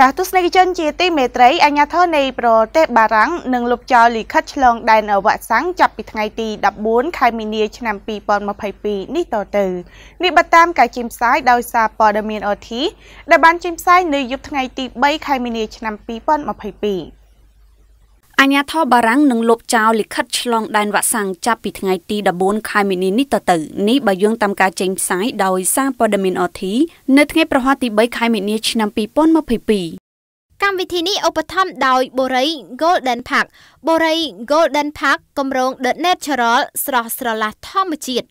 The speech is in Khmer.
ចាស់ទស្សនិកជនជាទីមេត្រីអាញាធរនៃប្រទេសបារាំងនឹងលុបចោលលិខិតឆ្លងដែនអវសាំងចាប់ពីថ្ងៃទី14ខែមីនាឆ្នាំ2022នេះតទៅនេះបតាមការចេញផ្សាយដោយសារព័ត៌មានអធិដែលបានចេញផ្សាយនៅយប់ថ្ងៃទី3ខែមីនាឆ្នាំ2022អាញាធរបារាំងនឹងលុបចោលលិខិតឆ្លងដែនវ៉ាក់សាំងចាប់ពីថ្ងៃទី14ខែមីនានេះតទៅនេះបើយោងតាមការចេញផ្សាយដោយសារព័ត៌មានអធីនៅថ្ងៃប្រហ័សទី3ខែមីនាឆ្នាំ2022កម្មវិធីនេះឧបត្ថម្ភដោយបូរី Golden Park បូរី Golden Park គម្រោង The Natural ស្រស់ស្រឡះធម្មជាតិ